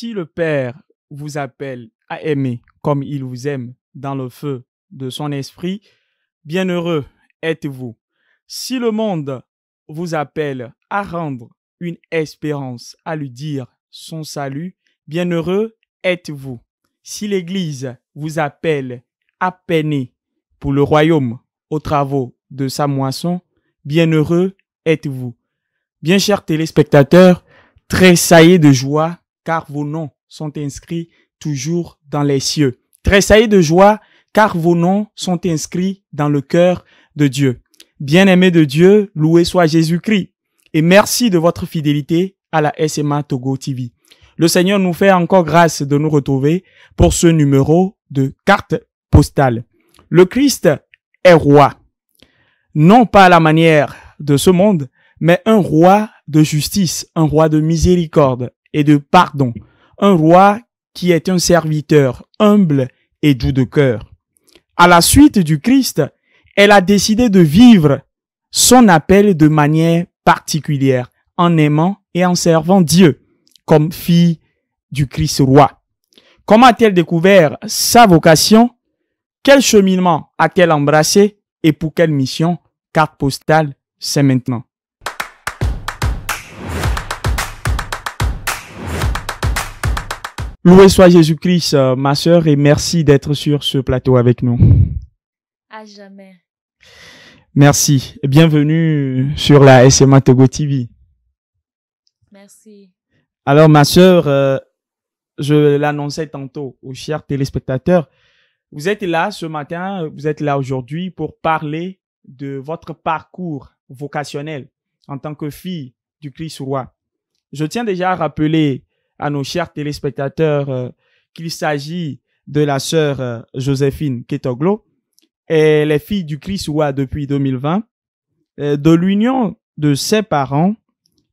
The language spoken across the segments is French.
si le Père vous appelle à aimer comme il vous aime dans le feu de son esprit, bienheureux êtes-vous. Si le monde vous appelle à rendre une espérance, à lui dire son salut, bienheureux êtes-vous. Si l'Église vous appelle à peiner pour le royaume aux travaux de sa moisson, bienheureux êtes-vous. Bien chers téléspectateurs, tressaillez de joie car vos noms sont inscrits toujours dans les cieux. Tressaillez de joie, car vos noms sont inscrits dans le cœur de Dieu. bien aimé de Dieu, loué soit Jésus-Christ. Et merci de votre fidélité à la SMA Togo TV. Le Seigneur nous fait encore grâce de nous retrouver pour ce numéro de carte postale. Le Christ est roi. Non pas à la manière de ce monde, mais un roi de justice, un roi de miséricorde, et de pardon, un roi qui est un serviteur humble et doux de cœur. À la suite du Christ, elle a décidé de vivre son appel de manière particulière, en aimant et en servant Dieu comme fille du Christ roi. Comment a-t-elle découvert sa vocation Quel cheminement a-t-elle embrassé et pour quelle mission Carte postale, c'est maintenant. Loué soit Jésus-Christ, euh, ma sœur, et merci d'être sur ce plateau avec nous. À jamais. Merci. Bienvenue sur la SMA Togo TV. Merci. Alors, ma sœur, euh, je l'annonçais tantôt aux chers téléspectateurs. Vous êtes là ce matin, vous êtes là aujourd'hui pour parler de votre parcours vocationnel en tant que fille du Christ roi. Je tiens déjà à rappeler à nos chers téléspectateurs euh, qu'il s'agit de la sœur euh, Joséphine Ketoglo. Elle est fille du Christ-Oua depuis 2020. Euh, de l'union de ses parents,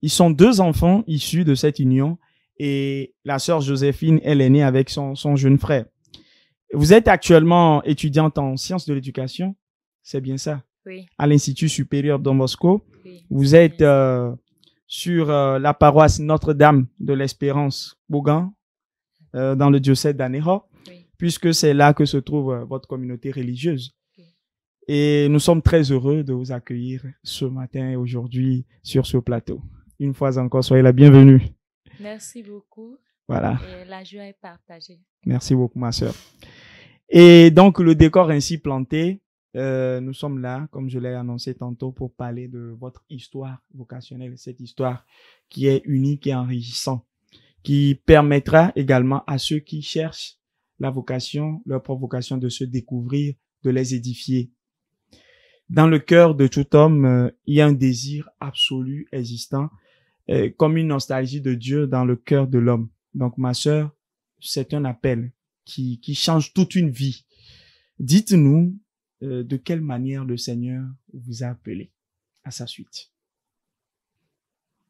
ils sont deux enfants issus de cette union et la sœur Joséphine, elle est née avec son, son jeune frère. Vous êtes actuellement étudiante en sciences de l'éducation, c'est bien ça Oui. À l'Institut supérieur de Moscou. Vous êtes sur euh, la paroisse Notre-Dame de l'Espérance Bougan euh, dans le diocèse d'Anéra puisque c'est là que se trouve euh, votre communauté religieuse. Et nous sommes très heureux de vous accueillir ce matin et aujourd'hui sur ce plateau. Une fois encore, soyez la bienvenue. Merci beaucoup. Voilà. la joie est partagée. Merci beaucoup, ma sœur. Et donc, le décor ainsi planté, euh, nous sommes là, comme je l'ai annoncé tantôt, pour parler de votre histoire vocationnelle, cette histoire qui est unique et enrichissante, qui permettra également à ceux qui cherchent la vocation, leur vocation de se découvrir, de les édifier. Dans le cœur de tout homme, euh, il y a un désir absolu existant, euh, comme une nostalgie de Dieu dans le cœur de l'homme. Donc, ma sœur, c'est un appel qui, qui change toute une vie. Dites-nous euh, de quelle manière le Seigneur vous a appelé à sa suite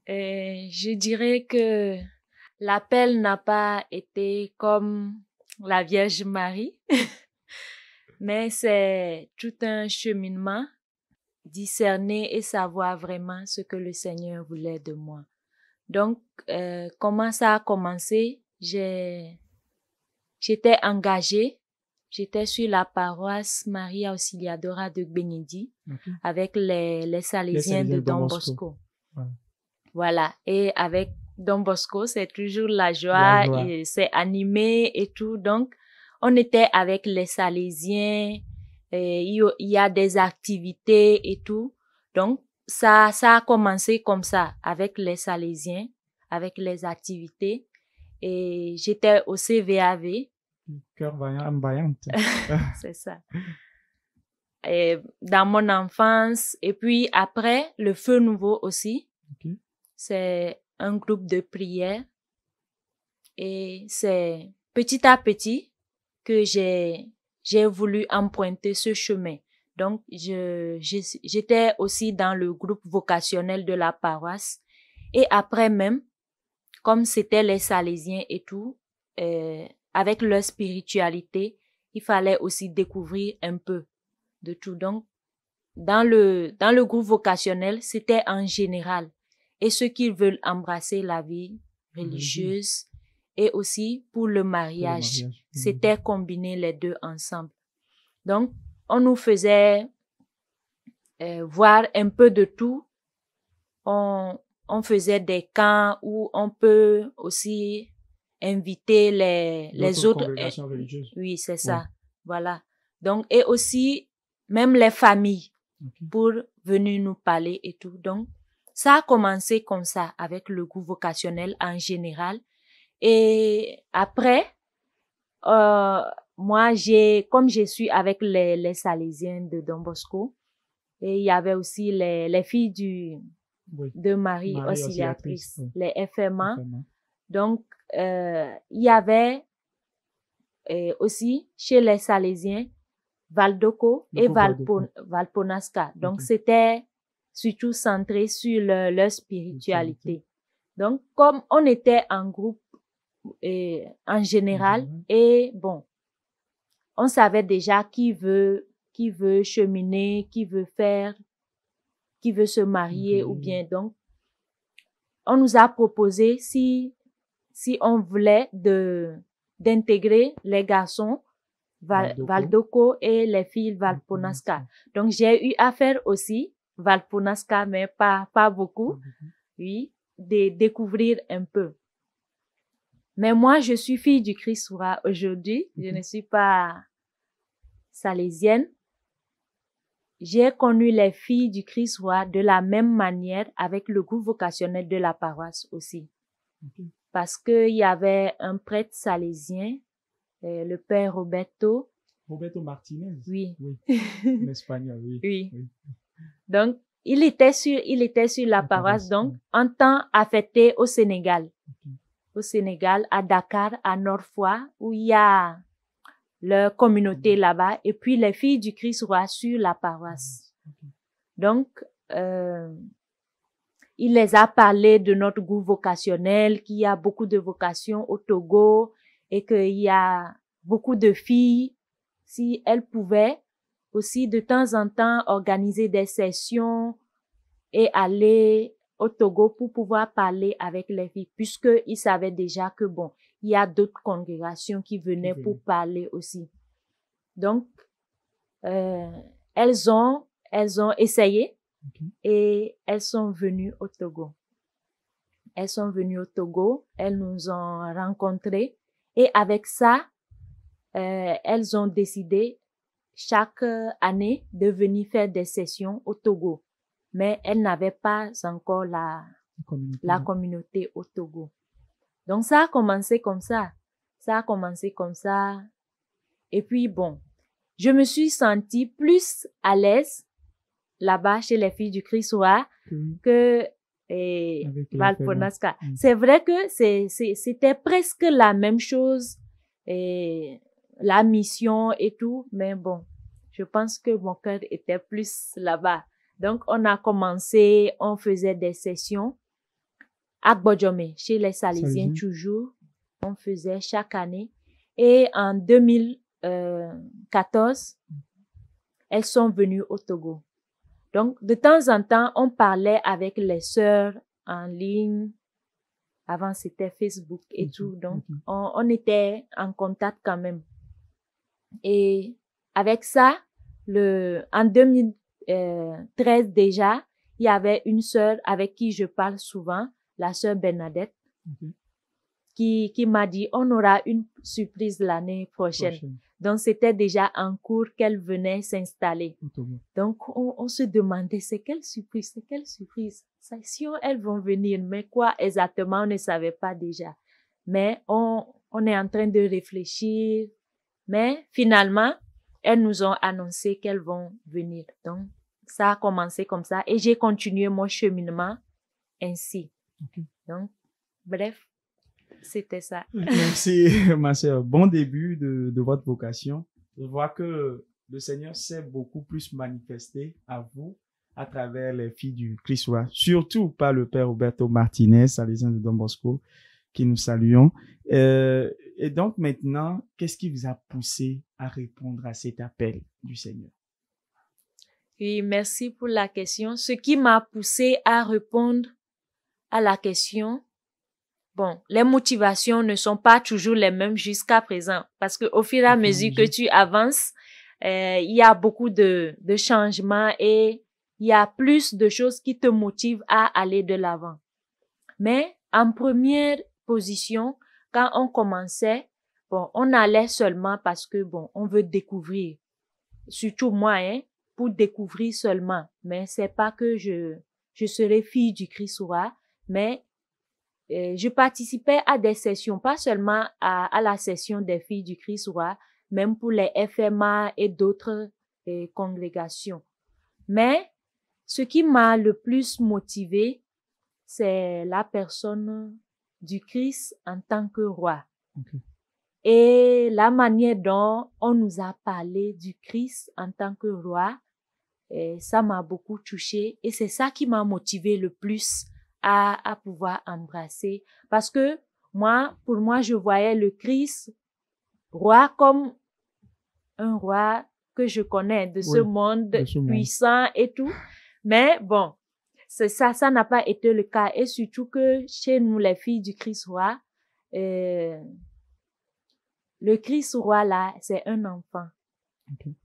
euh, Je dirais que l'appel n'a pas été comme la Vierge Marie, mais c'est tout un cheminement, discerner et savoir vraiment ce que le Seigneur voulait de moi. Donc, euh, comment ça a commencé J'étais engagée J'étais sur la paroisse Maria Auxiliadora de Benedi avec les, les Salésiens de Don Bosco. Voilà. Et avec Don Bosco, c'est toujours la joie, c'est animé et tout. Donc, on était avec les Salésiens. il y a des activités et tout. Donc, ça, ça a commencé comme ça avec les Salésiens, avec les activités. Et j'étais au CVAV cœur âme c'est ça. dans mon enfance, et puis après, le Feu Nouveau aussi. C'est un groupe de prière. Et c'est petit à petit que j'ai, j'ai voulu emprunter ce chemin. Donc, je, j'étais aussi dans le groupe vocationnel de la paroisse. Et après même, comme c'était les Salésiens et tout, euh, avec leur spiritualité, il fallait aussi découvrir un peu de tout. Donc, dans le, dans le groupe vocationnel, c'était en général. Et ceux qui veulent embrasser la vie religieuse mhm. et aussi pour le mariage, mhm. c'était combiner les deux ensemble. Donc, on nous faisait euh, voir un peu de tout. on faisait des camps où on peut aussi inviter les, les autres. Euh, oui, c'est ça. Voilà. Donc, et aussi, même les familles pour venir nous parler et tout. Donc, ça a commencé comme ça avec le goût vocationnel en général. Et après, euh, moi, j'ai, comme je suis avec les, les Salésiens de Don Bosco, et il y avait aussi les, les filles du, de Marie, auxiliatrice, les FMA. Donc, euh, il y avait euh, aussi chez les Salésiens Valdoco et Valponasca. Donc, c'était surtout centré sur leur spiritualité. Donc, comme on était en groupe euh, en général, mhm. et bon, on savait déjà qui veut, qui veut cheminer, qui veut faire, qui veut se marier ou mhm. bien donc, on nous a proposé si si on voulait de, d'intégrer les garçons Val, et les filles Valponaska. Mm-hmm. Donc, j'ai eu affaire aussi, Valponaska, mais pas, pas beaucoup, mm-hmm. oui, de découvrir un peu. Mais moi, je suis fille du Christ aujourd'hui. Je mm-hmm. ne suis pas salésienne. J'ai connu les filles du Christ de la même manière avec le groupe vocationnel de la paroisse aussi parce qu'il y avait un prêtre salésien, euh, le père Roberto. Roberto Martinez. Oui. oui. En espagnol, oui. oui. Donc, il était sur, il était sur la paroisse, donc, en temps affecté au Sénégal. Au Sénégal, à Dakar, à Norfois, où il y a leur communauté mhm. là-bas, et puis les filles du Christ roi sur la paroisse. Mhm. Donc, euh, il les a parlé de notre goût vocationnel, qu'il y a beaucoup de vocations au Togo et qu'il y a beaucoup de filles. Si elles pouvaient aussi de temps en temps organiser des sessions et aller au Togo pour pouvoir parler avec les filles, puisqu'ils savaient déjà que bon, il y a d'autres congrégations qui venaient pour parler aussi. Donc, euh, elles ont, elles ont essayé, et elles sont venues au Togo. Elles sont venues au Togo, elles nous ont rencontrés et avec ça, euh, elles ont décidé chaque année de venir faire des sessions au Togo. Mais elles n'avaient pas encore la, la communauté au Togo. Donc ça a commencé comme ça. Ça a commencé comme ça. Et puis bon, je me suis sentie plus à l'aise là-bas chez les filles du Christ que et eh, hein. mm. C'est vrai que c'était presque la même chose, et eh, la mission et tout, mais bon, je pense que mon cœur était plus là-bas. Donc, on a commencé, on faisait des sessions à Bodjomé, chez les Salésiens Salésiens. toujours. On faisait chaque année. Et en 2014, euh, elles sont venues au Togo. Donc, de temps en temps, on parlait avec les sœurs en ligne. Avant, c'était Facebook et mhm, tout. Donc, mhm. on, était en contact quand même. Et avec ça, le, en 2013 déjà, il y avait une sœur avec qui je parle souvent, la sœur Bernadette, mhm. qui, m'a dit, on aura une surprise l'année prochaine. Donc, c'était déjà en cours qu'elles venaient s'installer. Donc, on, se demandait, c'est quelle surprise, c'est quelle surprise. Si elles vont venir, mais quoi exactement, on ne savait pas déjà. Mais on, est en train de réfléchir. Mais finalement, elles nous ont annoncé qu'elles vont venir. Donc, ça a commencé comme ça et j'ai continué mon cheminement ainsi. Donc, bref, c'était ça. Merci, ma soeur. Bon début de, votre vocation. Je vois que le Seigneur s'est beaucoup plus manifesté à vous à travers les filles du Christois, surtout par le père Roberto Martinez, salésien de Don Bosco, qui nous saluons. Euh, et donc maintenant, qu'est-ce qui vous a poussé à répondre à cet appel du Seigneur Oui, merci pour la question. Ce qui m'a poussé à répondre à la question, bon, les motivations ne sont pas toujours les mêmes jusqu'à présent parce qu'au fur et à mesure que tu avances, euh, il y a beaucoup de, changements et il y a plus de choses qui te motivent à aller de l'avant. Mais en première position, quand on commençait, bon, on allait seulement parce que, bon, on veut découvrir. Surtout moi, hein, pour découvrir seulement. Mais c'est pas que je, je serai fille du Christ roi, mais euh, je participais à des sessions, pas seulement à, la session des filles du Christ roi, même pour les FMA et d'autres euh, congrégations. Mais ce qui m'a le plus motivé, c'est la personne du Christ en tant que roi. Et la manière dont on nous a parlé du Christ en tant que roi, euh, ça m'a beaucoup touché et c'est ça qui m'a motivé le plus à, pouvoir embrasser. Parce que moi, pour moi, je voyais le Christ roi comme un roi que je connais de ce monde puissant et tout. Mais bon, ça, ça n'a pas été le cas. Et surtout que chez nous, les filles du Christ roi, euh, le Christ roi là, c'est un enfant.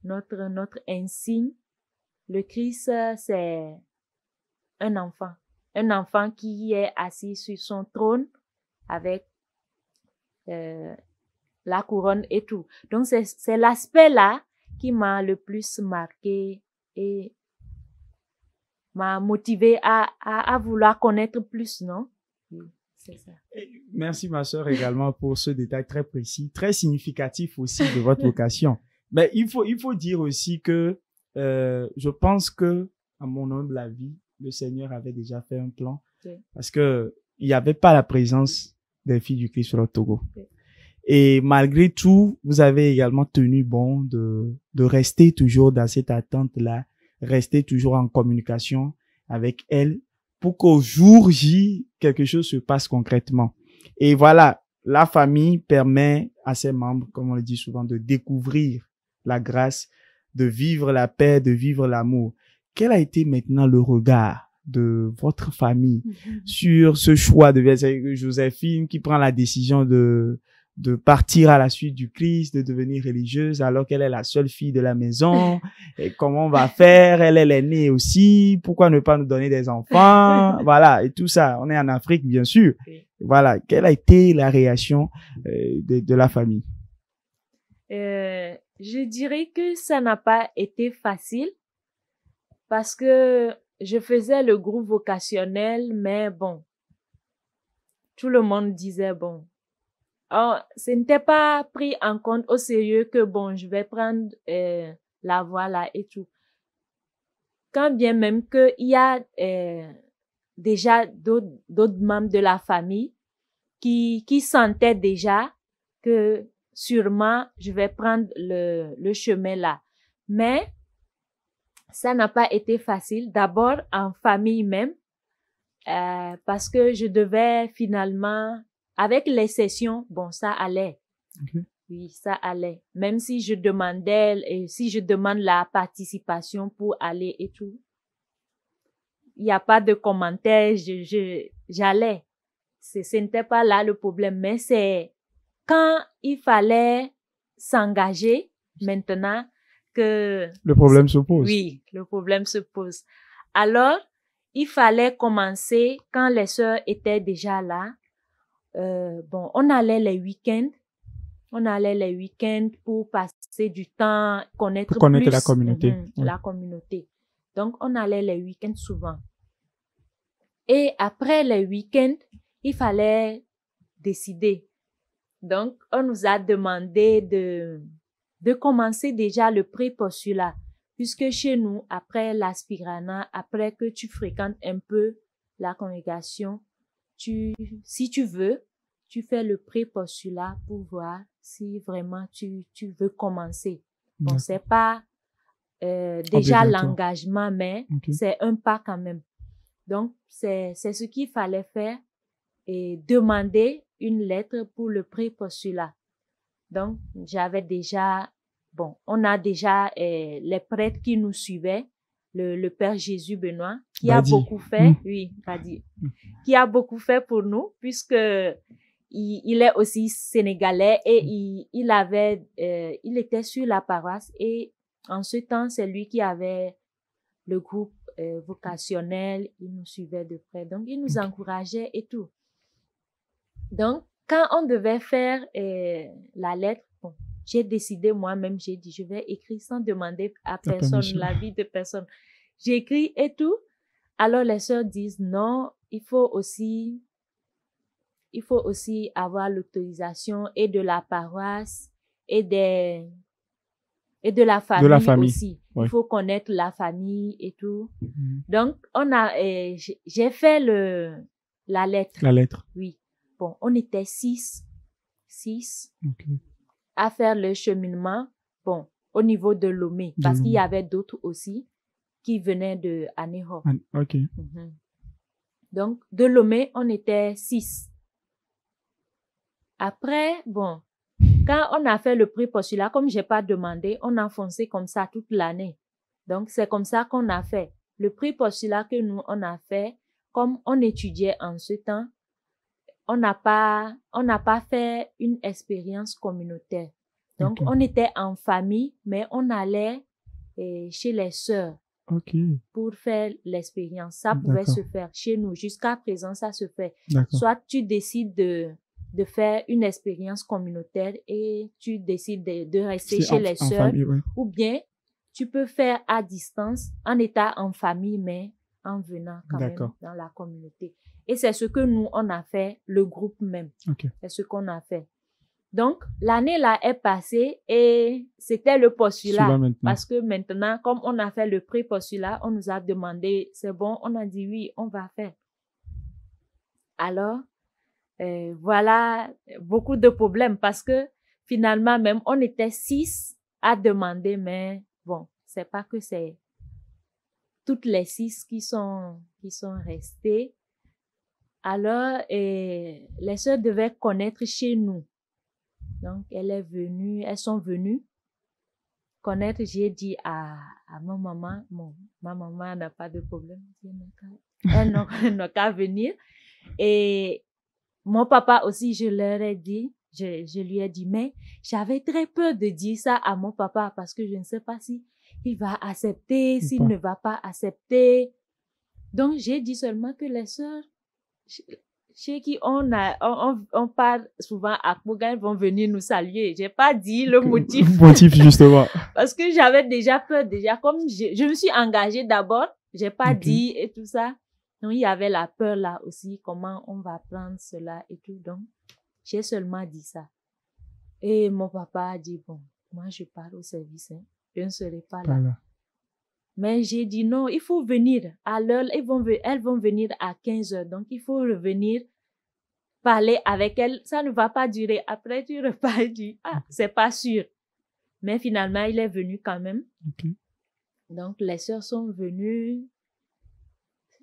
Notre, notre insigne, le Christ, euh, c'est un enfant un enfant qui est assis sur son trône avec euh, la couronne et tout. Donc c'est l'aspect-là qui m'a le plus marqué et m'a motivé à, à, à, vouloir connaître plus, non C'est ça. Merci ma soeur également pour ce détail très précis, très significatif aussi de votre vocation. Mais il faut, il faut dire aussi que euh, je pense que, à mon humble avis, le Seigneur avait déjà fait un plan parce que il n'y avait pas la présence des filles du Christ sur le Togo. Et malgré tout, vous avez également tenu bon de, de rester toujours dans cette attente-là, rester toujours en communication avec elle pour qu'au jour J, quelque chose se passe concrètement. Et voilà, la famille permet à ses membres, comme on le dit souvent, de découvrir la grâce, de vivre la paix, de vivre l'amour quel a été maintenant le regard de votre famille mhm. sur ce choix de Joséphine qui prend la décision de de partir à la suite du Christ, de devenir religieuse alors qu'elle est la seule fille de la maison. et comment on va faire Elle est l'aînée aussi. Pourquoi ne pas nous donner des enfants Voilà, et tout ça. On est en Afrique, bien sûr. Voilà, quelle a été la réaction euh, de, de, la famille euh, Je dirais que ça n'a pas été facile parce que je faisais le groupe vocationnel, mais bon, tout le monde disait bon. Alors, ce n'était pas pris en compte au sérieux que bon, je vais prendre euh, la voie là et tout. Quand bien même qu'il y a euh, déjà d'autres membres de la famille qui, sentaient déjà que sûrement je vais prendre le, le chemin là. Mais ça n'a pas été facile. D'abord en famille même, euh, parce que je devais finalement, avec les sessions, bon, ça allait. Mhm. Oui, ça allait. Même si je demandais, et si je demande la participation pour aller et tout, il n'y a pas de commentaire, je, je, j'allais. ce n'était pas là le problème, mais c'est quand il fallait s'engager, maintenant, que... Le problème se pose. Oui, le problème se pose. Alors, il fallait commencer quand les sœurs étaient déjà là. Euh, bon, on allait les week-ends. On allait les week-ends pour passer du temps, connaître, plus, la communauté. Mhm, la communauté. Donc, on allait les week-ends souvent. Et après les week-ends, il fallait décider. Donc, on nous a demandé de de commencer déjà le pré-postulat, puisque chez nous, après l'aspirana, après que tu fréquentes un peu la congrégation, tu, si tu veux, tu fais le pré-postulat pour voir si vraiment tu, veux commencer. Bon, c'est pas euh, déjà l'engagement, mais c'est un pas quand même. Donc, c'est ce qu'il fallait faire et demander une lettre pour le pré-postulat. Donc, j'avais déjà, bon, on a déjà euh, les prêtres qui nous suivaient, le, Père Jésus Benoît, qui a beaucoup fait, mm. oui, pas qui a beaucoup fait pour nous, puisque il, est aussi sénégalais et mm. il, avait, euh, il était sur la paroisse et en ce temps, c'est lui qui avait le groupe euh, vocationnel, il nous suivait de près, donc il nous encourageait et tout. Donc, quand on devait faire euh, la lettre, j'ai décidé moi-même, j'ai dit, je vais écrire sans demander à personne, l'avis de personne. J'écris et tout. Alors les sœurs disent, non, il faut aussi, il faut aussi avoir l'autorisation et de la paroisse et des, et de la famille, aussi. Il faut connaître la famille et tout. Mhm. Donc, on a, euh, j'ai fait le, la lettre. La lettre. Oui on était six, six à faire le cheminement, bon, au niveau de Lomé, parce qu'il y avait d'autres aussi qui venaient de Aného. Ah, OK. Mhm. Donc, de Lomé, on était six. Après, bon, quand on a fait le prix postulat, comme je n'ai pas demandé, on a foncé comme ça toute l'année. Donc, c'est comme ça qu'on a fait. Le prix postulat que nous, on a fait, comme on étudiait en ce temps, on n'a pas, on n'a pas fait une expérience communautaire. Donc, on était en famille, mais on allait eh, chez les sœurs okay. pour faire l'expérience. Ça pouvait se faire chez nous. Jusqu'à présent, ça se fait. Soit tu décides de, de faire une expérience communautaire et tu décides de, rester chez les sœurs, ou bien tu peux faire à distance en état en famille, mais en venant quand même dans la communauté. Et c'est ce que nous, on a fait, le groupe même. C'est ce qu'on a fait. Donc, l'année là est passée et c'était le postulat. Parce que maintenant, comme on a fait le pré-postulat, on nous a demandé, c'est bon, on a dit oui, on va faire. Alors, euh, voilà beaucoup de problèmes parce que finalement, même on était six à demander, mais bon, c'est pas que c'est toutes les six qui sont, qui sont restées. Alors, et eh, les sœurs devaient connaître chez nous. Donc, elle est venue, elles sont venues connaître. J'ai dit à, à ma maman, ma maman n'a pas de problème. Elle n'a qu'à venir. Et mon papa aussi, je leur ai dit, je lui ai dit, mais j'avais très peur de dire ça à mon papa parce que je ne sais pas si il va accepter, s'il ne va pas accepter. Donc, j'ai dit seulement que les sœurs, chez qui on, a, on, on parle souvent à Kougane, vont venir nous saluer. J'ai pas dit le motif. Le motif, justement. Parce que j'avais déjà peur, déjà. Comme je, me suis engagée d'abord, j'ai pas dit et tout ça. Donc, il y avait la peur là aussi, comment on va prendre cela et tout. Donc, j'ai seulement dit ça. Et mon papa a dit, bon, moi, je pars au service. Hein je ne serai pas là. Mais j'ai dit non, il faut venir à l'heure, elles vont, elles vont venir à 15 heures, donc il faut revenir parler avec elles, ça ne va pas durer. Après, tu repars et ah, c'est pas sûr. Mais finalement, il est venu quand même. Donc, les sœurs sont venues.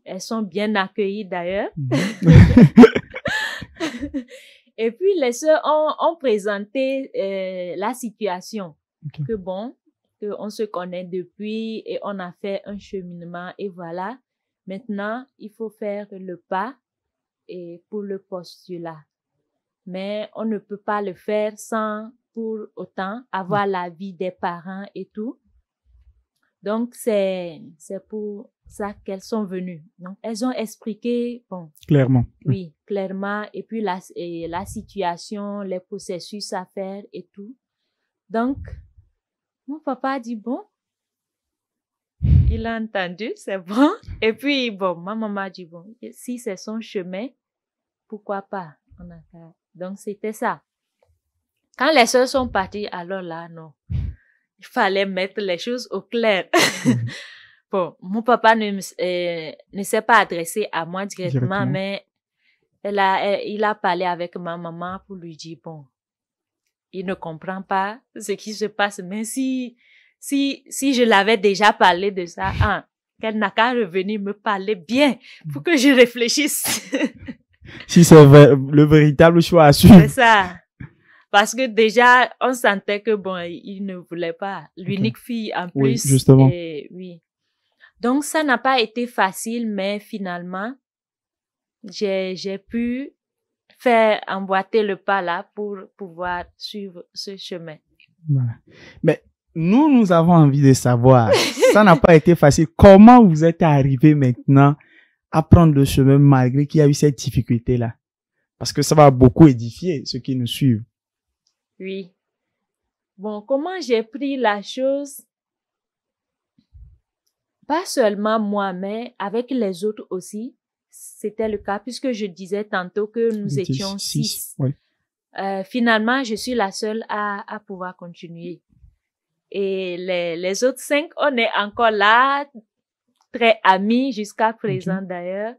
Elles sont bien accueillies d'ailleurs. Mhm. et puis, les sœurs ont, présenté euh, la situation. Que bon, qu'on se connaît depuis et on a fait un cheminement et voilà. Maintenant, il faut faire le pas et pour le postulat. Mais on ne peut pas le faire sans pour autant avoir l'avis des parents et tout. Donc, c'est, pour ça qu'elles sont venues. Donc, elles ont expliqué, bon. Clairement. Oui, clairement. Et puis, la, la situation, les processus à faire et tout. Donc, mon papa a dit bon. Il a entendu, c'est bon. Et puis, bon, ma maman a dit bon, si c'est son chemin, pourquoi pas? Donc, c'était ça. Quand les soeurs sont parties, alors là, non. Il fallait mettre les choses au clair. bon, mon papa ne, euh, ne s'est pas adressé à moi directement, mais il a parlé avec ma maman pour lui dire, bon, il ne comprend pas ce qui se passe. Mais si, si, si je l'avais déjà parlé de ça, hein, qu'elle n'a qu'à revenir me parler bien pour que je réfléchisse. si c'est le véritable choix à suivre. C'est ça. Parce que déjà, on sentait que bon, il ne voulait pas. L'unique fille en plus. Oui, justement. oui. Donc, ça n'a pas été facile, mais finalement, j'ai pu faire emboîter le pas là pour pouvoir suivre ce chemin. Mais nous, nous avons envie de savoir, ça n'a pas été facile, comment vous êtes arrivé maintenant à prendre le chemin malgré qu'il y a eu cette difficulté-là Parce que ça va beaucoup édifier ceux qui nous suivent. Oui. Bon, comment j'ai pris la chose Pas seulement moi, mais avec les autres aussi c'était le cas, puisque je disais tantôt que nous étions six. Euh, finalement, je suis la seule à, à pouvoir continuer. Et les, les, autres cinq, on est encore là, très amis jusqu'à présent d'ailleurs,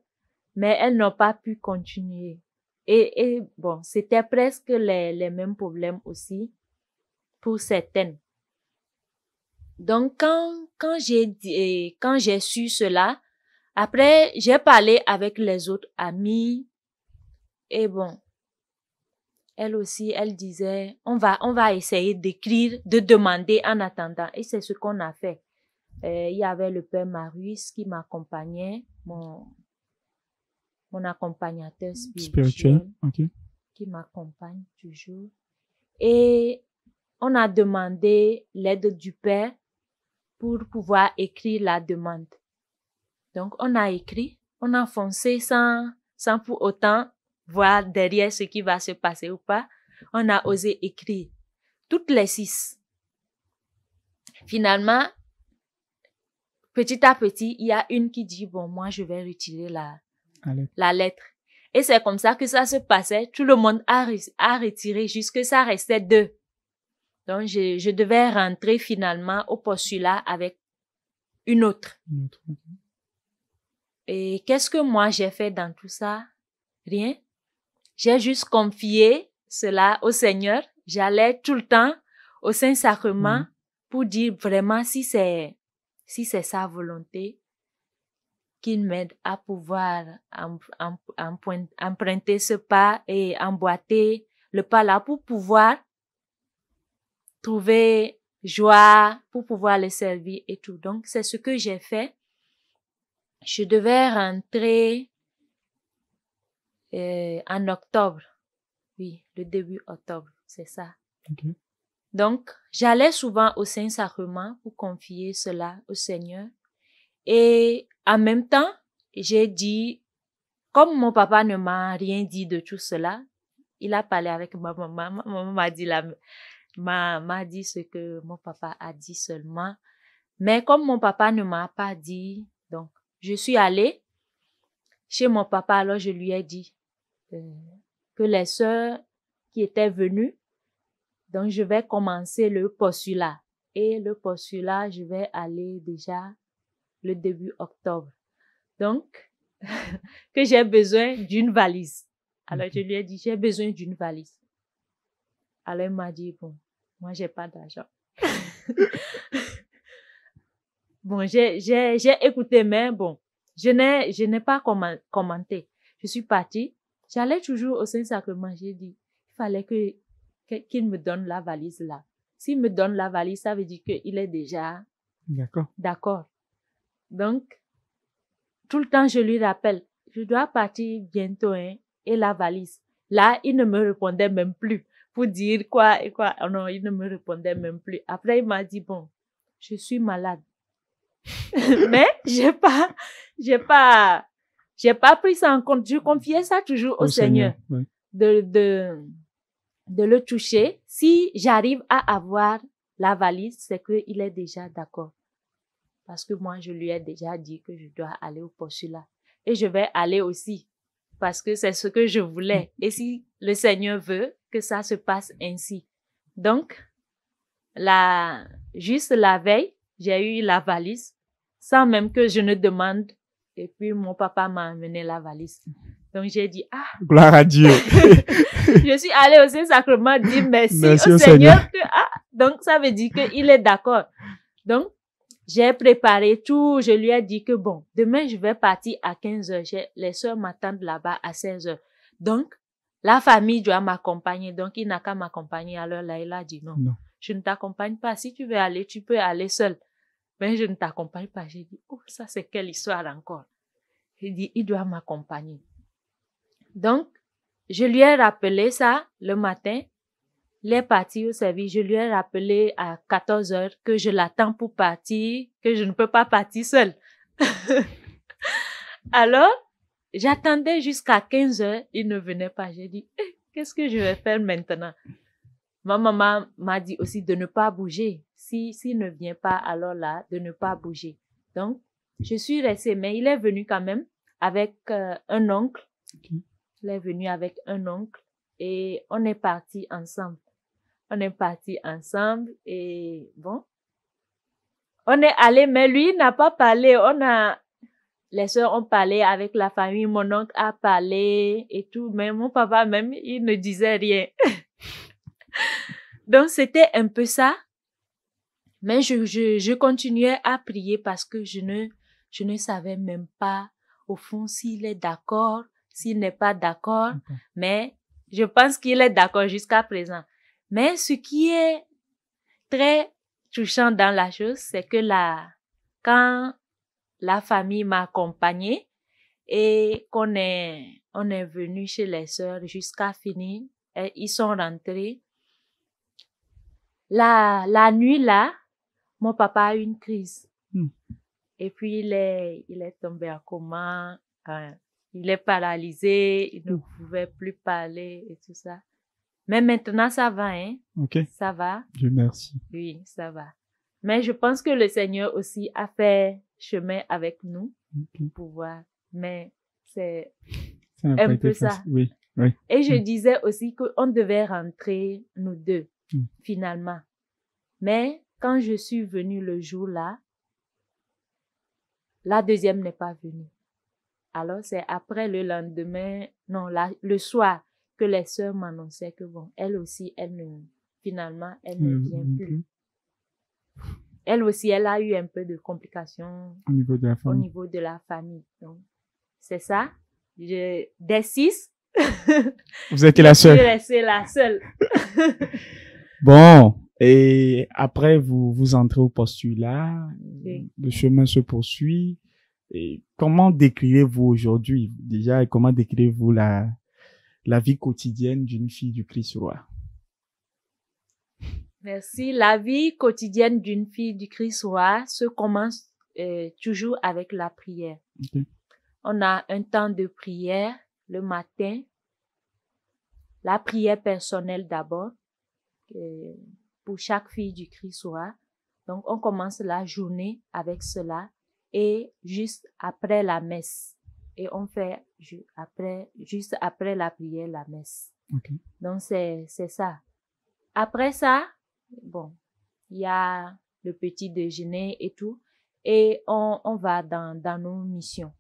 mais elles n'ont pas pu continuer. Et, et bon, c'était presque les, les mêmes problèmes aussi pour certaines. Donc quand, quand j'ai quand j'ai su cela, après, j'ai parlé avec les autres amis. Et bon, elle aussi, elle disait, on va, on va essayer d'écrire, de demander en attendant. Et c'est ce qu'on a fait. Euh, il y avait le père Marius qui m'accompagnait, mon, mon accompagnateur spirituel, qui m'accompagne toujours. Et on a demandé l'aide du père pour pouvoir écrire la demande. Donc, on a écrit, on a foncé sans, sans pour autant voir derrière ce qui va se passer ou pas. On a osé écrire toutes les six. Finalement, petit à petit, il y a une qui dit, bon, moi, je vais retirer la, la lettre. Et c'est comme ça que ça se passait. Tout le monde a, a retiré jusque ça restait deux. Donc, je, devais rentrer finalement au postulat avec une autre. Une autre. Et qu'est-ce que moi j'ai fait dans tout ça Rien. J'ai juste confié cela au Seigneur. J'allais tout le temps au Saint-Sacrement mm-hmm. pour dire vraiment si c'est si c'est sa volonté qu'il m'aide à pouvoir emprunter ce pas et emboîter le pas là pour pouvoir trouver joie, pour pouvoir le servir et tout. Donc, c'est ce que j'ai fait. Je devais rentrer euh, en octobre. Oui, le début octobre, c'est ça. Donc, j'allais souvent au Saint-Sacrement pour confier cela au Seigneur. Et en même temps, j'ai dit, comme mon papa ne m'a rien dit de tout cela, il a parlé avec ma maman. Ma maman dit, m'a dit ce que mon papa a dit seulement. Mais comme mon papa ne m'a pas dit je suis allée chez mon papa, alors je lui ai dit euh, que les sœurs qui étaient venues, donc je vais commencer le postulat. Et le postulat, je vais aller déjà le début octobre. Donc, que j'ai besoin d'une valise. Alors je mhm. lui ai dit, j'ai besoin d'une valise. Alors il m'a dit, bon, moi j'ai pas d'argent. Bon, j'ai écouté, mais bon, je n'ai pas commenté. Je suis partie. J'allais toujours au Saint-Sacrement. J'ai dit, il fallait que qu'il me donne la valise là. S'il me donne la valise, ça veut dire qu'il est déjà d'accord. Donc, tout le temps, je lui rappelle, je dois partir bientôt, hein, et la valise. Là, il ne me répondait même plus pour dire quoi et quoi. Oh non, il ne me répondait même plus. Après, il m'a dit, bon, je suis malade. mais j'ai pas, j'ai pas, j'ai pas pris ça en compte. Je confiais ça toujours au, Seigneur, De, de, de le toucher. Si j'arrive à avoir la valise, c'est qu'il est déjà d'accord. Parce que moi, je lui ai déjà dit que je dois aller au postulat. Et je vais aller aussi. Parce que c'est ce que je voulais. Et si le Seigneur veut que ça se passe ainsi. Donc, la, juste la veille, j'ai eu la valise sans même que je ne demande. Et puis mon papa m'a amené la valise. Donc j'ai dit, ah. Gloire à Dieu. je suis allée au Saint-Sacrement dire merci, au Seigneur. Que, ah, donc ça veut dire qu'il est d'accord. Donc j'ai préparé tout. Je lui ai dit que bon, demain je vais partir à 15 h Les soeurs m'attendent là-bas à 16 h Donc la famille doit m'accompagner. Donc il n'a qu'à m'accompagner. Alors là, il a dit non. non. Je ne t'accompagne pas. Si tu veux aller, tu peux aller seule. Mais ben, je ne t'accompagne pas. J'ai dit, oh, ça c'est quelle histoire encore. J'ai dit, il doit m'accompagner. Donc, je lui ai rappelé ça le matin. Il est parti au service. Je lui ai rappelé à 14 heures que je l'attends pour partir, que je ne peux pas partir seule. Alors, j'attendais jusqu'à 15 heures. Il ne venait pas. J'ai dit, eh, qu'est-ce que je vais faire maintenant? Ma maman m'a dit aussi de ne pas bouger. Si s'il ne vient pas, alors là, de ne pas bouger. Donc, je suis restée, mais il est venu quand même avec euh, un oncle. Il est venu avec un oncle et on est parti ensemble. On est parti ensemble et bon, on est allé, mais lui n'a pas parlé. On a, les sœurs ont parlé avec la famille, mon oncle a parlé et tout, mais mon papa même, il ne disait rien. Donc, c'était un peu ça. Mais je, je, continuais à prier parce que je ne, je ne savais même pas, au fond, s'il est d'accord, s'il n'est pas d'accord. Mais je pense qu'il est d'accord jusqu'à présent. Mais ce qui est très touchant dans la chose, c'est que la, quand la famille m'a accompagnée et qu'on est, on est venu chez les sœurs jusqu'à finir, ils sont rentrés. La, la nuit là, mon papa a eu une crise. Hmm. Et puis il est, il est tombé à coma, hein. il est paralysé, il ne hmm. pouvait plus parler et tout ça. Mais maintenant ça va, hein? Ok. Ça va. Dieu merci. Oui, ça va. Mais je pense que le Seigneur aussi a fait chemin avec nous pour pouvoir. Mais c'est un peu ça. Oui, oui. Et je hmm. disais aussi qu'on devait rentrer, nous deux. Mm. finalement. Mais quand je suis venue le jour-là, la deuxième n'est pas venue. Alors c'est après le lendemain, non, le soir, que les sœurs m'annonçaient que bon, elle aussi, elle ne, finalement, elle ne mm, vient mm, plus. Elle aussi, elle a eu un peu de complications au niveau de la famille. Au niveau de la famille. Donc, c'est ça. Je, des six, vous étiez la seule. Je suis la seule. Bon, et après, vous, vous entrez au postulat, le chemin se poursuit. Et comment décrivez-vous aujourd'hui déjà et comment décrivez-vous la, la vie quotidienne d'une fille du Christ roi Merci. La vie quotidienne d'une fille du Christ roi se commence euh, toujours avec la prière. On a un temps de prière le matin, la prière personnelle d'abord, pour chaque fille du Christ sera Donc, on commence la journée avec cela et juste après la messe. Et on fait après, juste après la prière la messe. Donc, c'est ça. Après ça, bon, il y a le petit déjeuner et tout. Et on, on va dans, dans nos missions.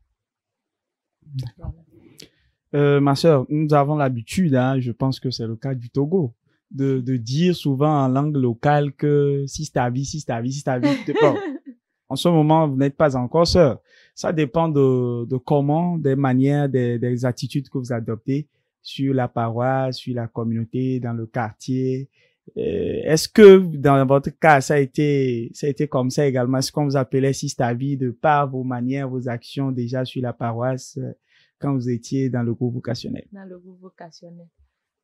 Euh, ma soeur, nous avons l'habitude, hein, je pense que c'est le cas du Togo de, de dire souvent en langue locale que si c'est ta vie, si c'est ta vie, si c'est ta vie, en ce moment, vous n'êtes pas encore sœur. Ça dépend de, de comment, des manières, des, attitudes que vous adoptez sur la paroisse, sur la communauté, dans le quartier. Euh, est-ce que dans votre cas, ça a été, ça a été comme ça également Ce qu'on vous appelait si c'est ta vie de par vos manières, vos actions déjà sur la paroisse euh, quand vous étiez dans le groupe vocationnel. Dans le groupe vocationnel.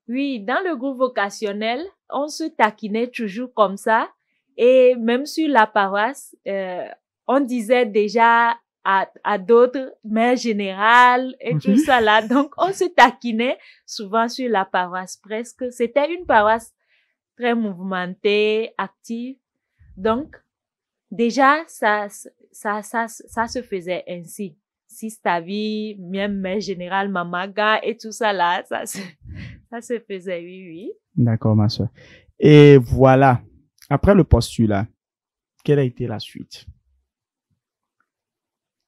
Oui, dans le groupe vocationnel, on se taquinait toujours comme ça. Et même sur la paroisse, euh, on disait déjà à, à d'autres mais générale » et tout mhm. ça là. Donc, on se taquinait souvent sur la paroisse presque. C'était une paroisse très mouvementée, active. Donc, déjà, ça, ça, ça, ça, se faisait ainsi si ta vie, même Mamaga ma maga et tout ça là, ça se, faisait, oui, oui. D'accord, ma soeur. Et voilà. Après le postulat, quelle a été la suite?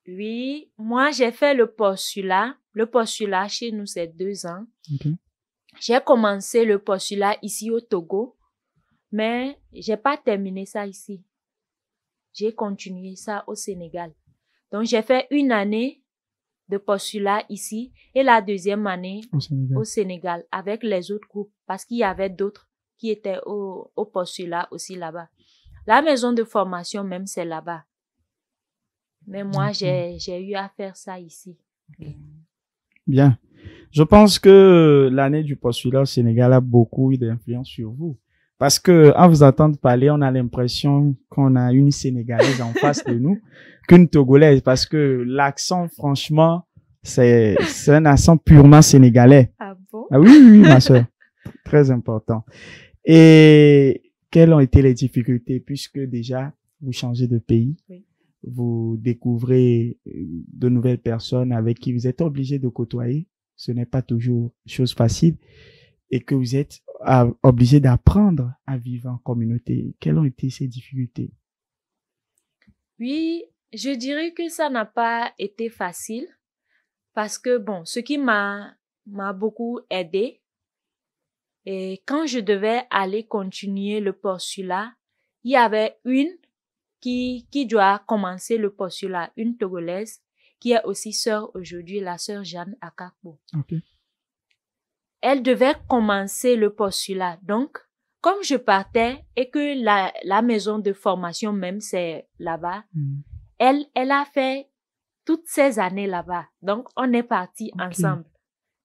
Oui, moi j'ai fait le postulat. Le postulat chez nous, c'est deux ans. J'ai commencé le postulat ici au Togo, mais j'ai pas terminé ça ici. J'ai continué ça au Sénégal. Donc, j'ai fait une année de postulat ici et la deuxième année au Sénégal, avec les autres groupes parce qu'il y avait d'autres qui étaient au, postulat aussi là-bas. La maison de formation même, c'est là-bas. Mais moi, j'ai eu à faire ça ici. Bien. Je pense que l'année du postulat au Sénégal a beaucoup eu d'influence sur vous. Parce que à vous entendre parler, on a l'impression qu'on a une Sénégalaise en face de nous qu'une Togolaise. Parce que l'accent, franchement, c'est un accent purement sénégalais. Ah bon? Ah oui, oui, ma soeur. Très important. Et quelles ont été les difficultés puisque déjà vous changez de pays, vous découvrez euh, de nouvelles personnes avec qui vous êtes obligé de côtoyer. Ce n'est pas toujours chose facile et que vous êtes obligé d'apprendre à vivre en communauté. Quelles ont été ces difficultés Oui, je dirais que ça n'a pas été facile parce que, bon, ce qui m'a m'a beaucoup aidé. Et quand je devais aller continuer le postulat, il y avait une qui, qui doit commencer le postulat, une Togolaise, qui est aussi sœur aujourd'hui, la sœur Jeanne Akakbo. OK elle devait commencer le postulat. Donc, comme je partais et que la, maison de formation même, c'est là-bas, hmm. elle, elle a fait toutes ces années là-bas. Donc, on est parti ensemble.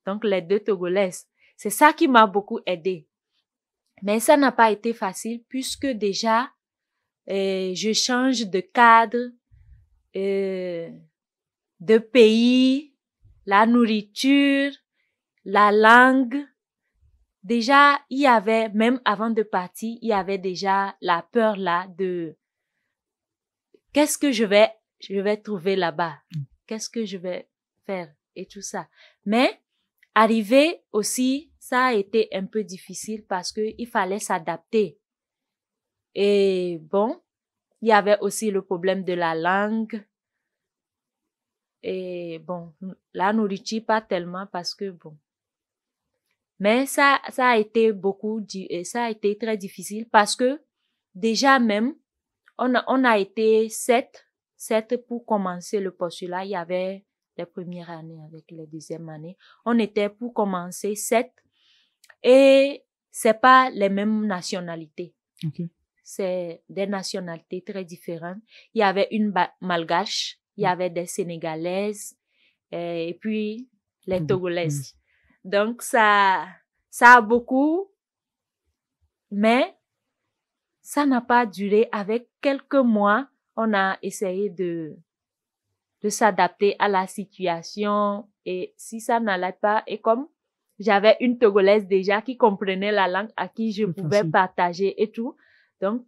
Donc, les deux Togolaises. C'est ça qui m'a beaucoup aidé. Mais ça n'a pas été facile puisque déjà, euh, je change de cadre, euh, de pays, la nourriture, la langue. Déjà, il y avait, même avant de partir, il y avait déjà la peur là de qu'est-ce que je vais, je vais trouver là-bas? Mm. Qu'est-ce que je vais faire? Et tout ça. Mais, arriver aussi, ça a été un peu difficile parce que il fallait s'adapter. Et bon, il y avait aussi le problème de la langue. Et bon, la nourriture, pas tellement parce que bon, mais ça, ça a été beaucoup, euh, ça a été très difficile parce que déjà même, on a, on a été sept, sept pour commencer le postulat. Il y avait les premières années avec les deuxième années. On était pour commencer sept et c'est pas les mêmes nationalités. C'est des nationalités très différentes. Il y avait une malgache, il y mm. avait des sénégalaises euh, et puis les mm. togolaises. Mm. Donc, ça, ça a beaucoup, mais ça n'a pas duré. Avec quelques mois, on a essayé de, de s'adapter à la situation et si ça n'allait pas, et comme j'avais une Togolaise déjà qui comprenait la langue, à qui je pouvais partager et tout, donc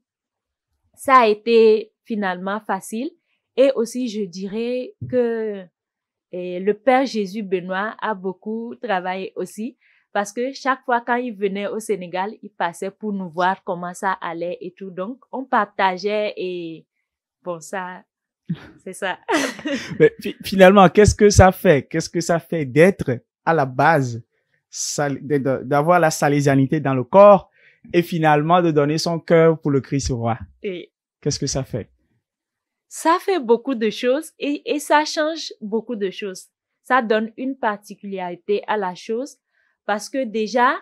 ça a été finalement facile. Et aussi, je dirais que et le Père Jésus Benoît a beaucoup travaillé aussi parce que chaque fois quand il venait au Sénégal, il passait pour nous voir comment ça allait et tout. Donc, on partageait et bon, ça, c'est ça. finalement, qu'est-ce que ça fait? Qu'est-ce que ça fait d'être à la base, d'avoir la salésianité dans le corps et finalement de donner son cœur pour le Christ roi? Et... Qu'est-ce que ça fait? ça fait beaucoup de choses et, ça change beaucoup de choses. Ça donne une particularité à la chose parce que déjà,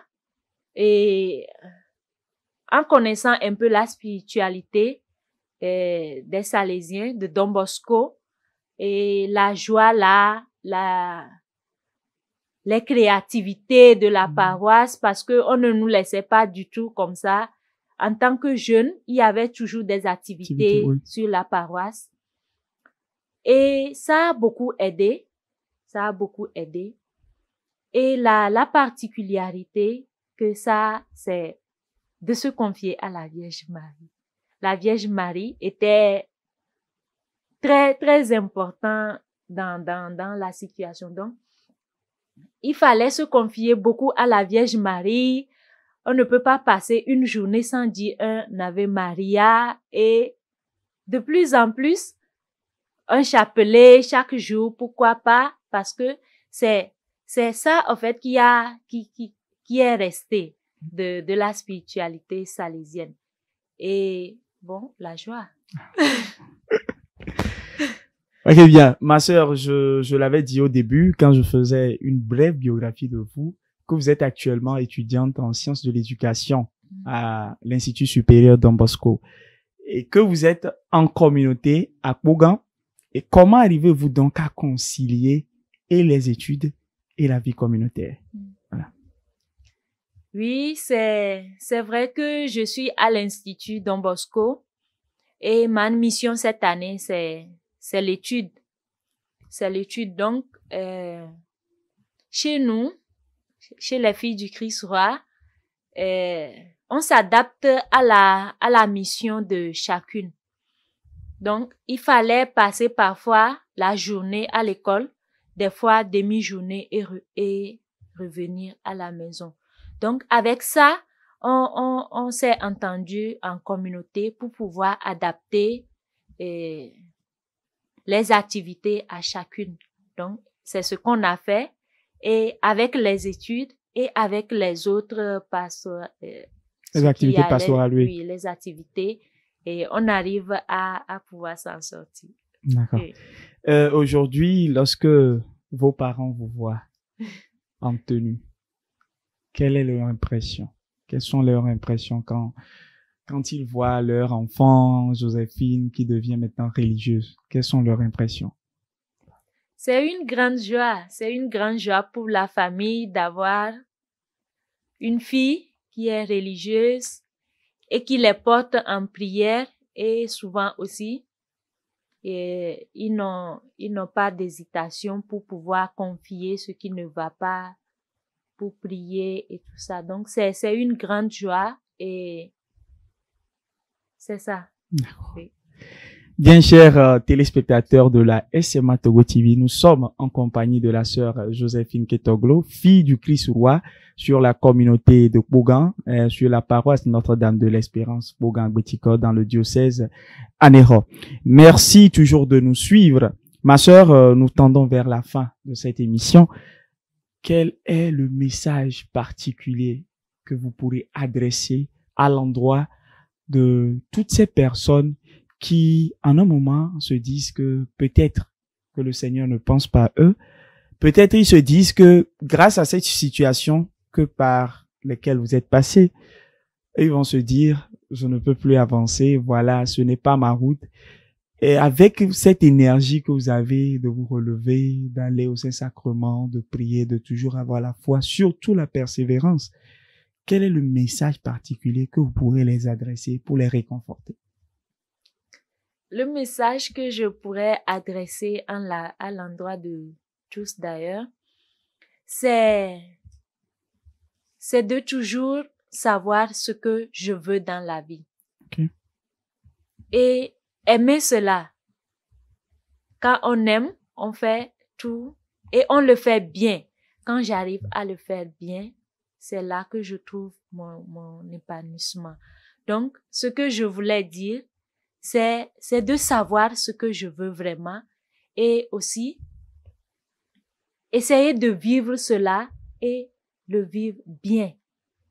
et en connaissant un peu la spiritualité eh, des Salésiens, de Don Bosco, et la joie là, la, les créativités de la mmh. paroisse, parce que on ne nous laissait pas du tout comme ça en tant que jeune, il y avait toujours des activités sur la paroisse. Et ça a beaucoup aidé. Ça a beaucoup aidé. Et la, la particularité que ça, c'est de se confier à la Vierge Marie. La Vierge Marie était très, très importante dans, dans, dans la situation. Donc, il fallait se confier beaucoup à la Vierge Marie, on ne peut pas passer une journée sans dire un Ave Maria et de plus en plus, un chapelet chaque jour, pourquoi pas? Parce que c'est, c'est ça, en fait, qui a, qui, qui, qui est resté de, de la spiritualité salésienne. Et bon, la joie. ok, bien. Ma sœur, je, je l'avais dit au début, quand je faisais une brève biographie de vous, que vous êtes actuellement étudiante en sciences de l'éducation mm. à l'Institut supérieur Don Bosco et que vous êtes en communauté à Pougan. Et comment arrivez-vous donc à concilier et les études et la vie communautaire? Mm. Oui, c'est, c'est vrai que je suis à l'Institut Don Bosco et ma mission cette année, c'est, c'est l'étude. C'est l'étude. Donc, euh, chez nous, chez les filles du Christ roi, eh, on s'adapte à la, mission de chacune. Donc, il fallait passer parfois la journée à l'école, des fois demi-journée et, revenir à la maison. Donc, avec ça, on, s'est entendu en communauté pour pouvoir adapter eh, les activités à chacune. Donc, c'est ce qu'on a fait et avec les études et avec les autres euh, euh, Les activités pastorales, oui. les activités. Et on arrive à, pouvoir s'en sortir. D'accord. Euh, aujourd'hui, lorsque vos parents vous voient en tenue, quelle est leur impression Quelles sont leurs impressions quand, quand ils voient leur enfant, Joséphine, qui devient maintenant religieuse Quelles sont leurs impressions c'est une grande joie, c'est une grande joie pour la famille d'avoir une fille qui est religieuse et qui les porte en prière et souvent aussi. Et eh, ils n'ont, ils n'ont pas d'hésitation pour pouvoir confier ce qui ne va pas, pour prier et tout ça. Donc, c'est, une grande joie et c'est ça. Bien chers euh, téléspectateurs de la SMA Togo TV, nous sommes en compagnie de la sœur euh, Joséphine Ketoglo, fille du Christ roi sur la communauté de Bougan, euh, sur la paroisse Notre-Dame de l'Espérance bougain Bético dans le diocèse Anero. Merci toujours de nous suivre. Ma sœur, nous tendons vers la fin de cette émission. Quel est le message particulier que vous pourrez adresser à l'endroit de toutes ces personnes qui, en un moment, se disent que peut-être que le Seigneur ne pense pas à eux. Peut-être ils se disent que grâce à cette situation que par laquelle vous êtes passé, ils vont se dire, je ne peux plus avancer, voilà, ce n'est pas ma route. Et avec cette énergie que vous avez de vous relever, d'aller au Saint-Sacrement, de prier, de toujours avoir la foi, surtout la persévérance, quel est le message particulier que vous pourrez les adresser pour les réconforter le message que je pourrais adresser à l'endroit de tous d'ailleurs, c'est, c'est de toujours savoir ce que je veux dans la vie. Et aimer cela. Quand on aime, on fait tout et on le fait bien. Quand j'arrive à le faire bien, c'est là que je trouve mon épanouissement. Donc, ce que je voulais dire, c'est, de savoir ce que je veux vraiment et aussi essayer de vivre cela et le vivre bien,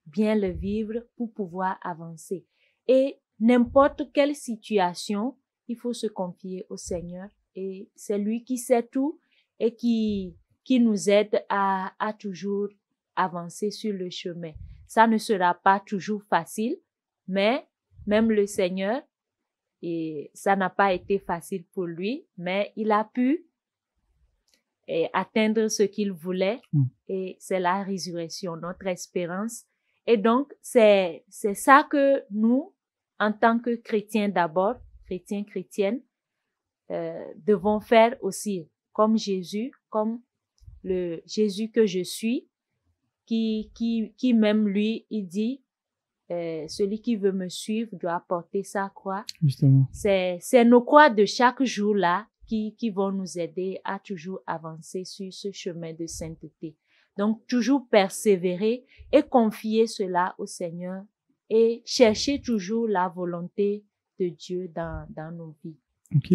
bien le vivre pour pouvoir avancer. Et n'importe quelle situation, il faut se confier au Seigneur et c'est lui qui sait tout et qui, qui nous aide à, à toujours avancer sur le chemin. Ça ne sera pas toujours facile, mais même le Seigneur, et ça n'a pas été facile pour lui, mais il a pu eh, atteindre ce qu'il voulait. Mm. Et c'est la résurrection, notre espérance. Et donc, c'est, ça que nous, en tant que chrétiens d'abord, chrétiens, chrétiennes, euh, devons faire aussi, comme Jésus, comme le Jésus que je suis, qui, qui, qui même lui, il dit, euh, celui qui veut me suivre doit porter sa croix. Justement. C'est, c'est nos croix de chaque jour là qui, qui vont nous aider à toujours avancer sur ce chemin de sainteté. Donc, toujours persévérer et confier cela au Seigneur et chercher toujours la volonté de Dieu dans, dans nos vies. OK.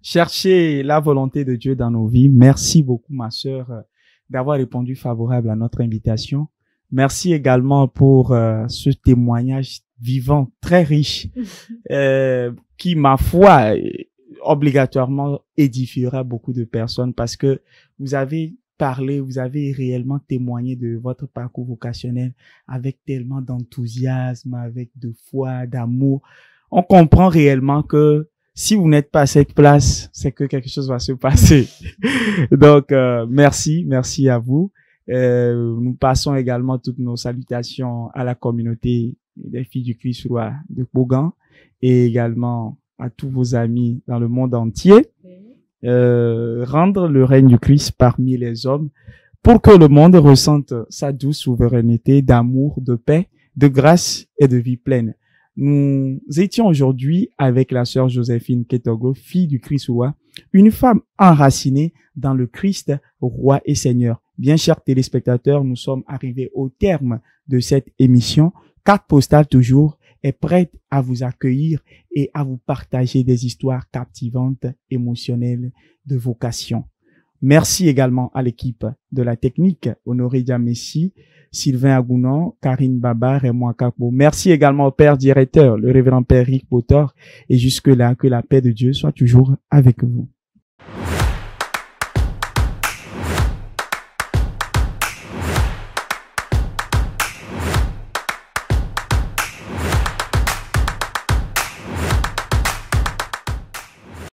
Chercher la volonté de Dieu dans nos vies. Merci beaucoup, ma sœur, d'avoir répondu favorable à notre invitation. Merci également pour euh, ce témoignage vivant très riche euh, qui, ma foi, obligatoirement édifiera beaucoup de personnes parce que vous avez parlé, vous avez réellement témoigné de votre parcours vocationnel avec tellement d'enthousiasme, avec de foi, d'amour. On comprend réellement que si vous n'êtes pas à cette place, c'est que quelque chose va se passer. Donc, euh, merci, merci à vous. Euh, nous passons également toutes nos salutations à la communauté des filles du Christ roi de Gougan et également à tous vos amis dans le monde entier. Euh, rendre le règne du Christ parmi les hommes pour que le monde ressente sa douce souveraineté d'amour, de paix, de grâce et de vie pleine. Nous étions aujourd'hui avec la sœur Joséphine Ketogo, fille du Christ roi, une femme enracinée dans le Christ, roi et Seigneur. Bien chers téléspectateurs, nous sommes arrivés au terme de cette émission. Carte postale toujours est prête à vous accueillir et à vous partager des histoires captivantes, émotionnelles, de vocation. Merci également à l'équipe de la technique, Honoré Diamessi, Sylvain Agounon, Karine Babar et moi, Capo. Merci également au père directeur, le révérend père Rick Potter. Et jusque-là, que la paix de Dieu soit toujours avec vous.